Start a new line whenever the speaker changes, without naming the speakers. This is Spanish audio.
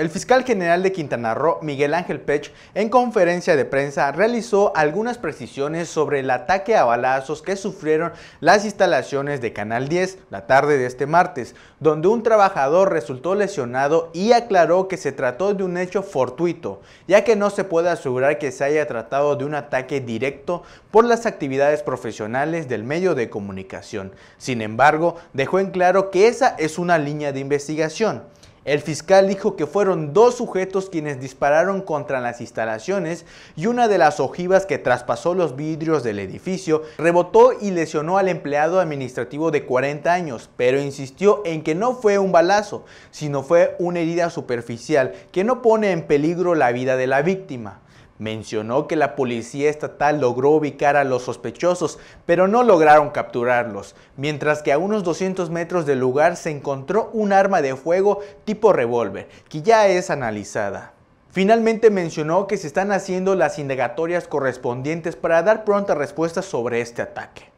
El fiscal general de Quintana Roo, Miguel Ángel Pech, en conferencia de prensa realizó algunas precisiones sobre el ataque a balazos que sufrieron las instalaciones de Canal 10 la tarde de este martes, donde un trabajador resultó lesionado y aclaró que se trató de un hecho fortuito, ya que no se puede asegurar que se haya tratado de un ataque directo por las actividades profesionales del medio de comunicación. Sin embargo, dejó en claro que esa es una línea de investigación. El fiscal dijo que fueron dos sujetos quienes dispararon contra las instalaciones y una de las ojivas que traspasó los vidrios del edificio rebotó y lesionó al empleado administrativo de 40 años, pero insistió en que no fue un balazo, sino fue una herida superficial que no pone en peligro la vida de la víctima. Mencionó que la policía estatal logró ubicar a los sospechosos, pero no lograron capturarlos, mientras que a unos 200 metros del lugar se encontró un arma de fuego tipo revólver, que ya es analizada. Finalmente mencionó que se están haciendo las indagatorias correspondientes para dar pronta respuesta sobre este ataque.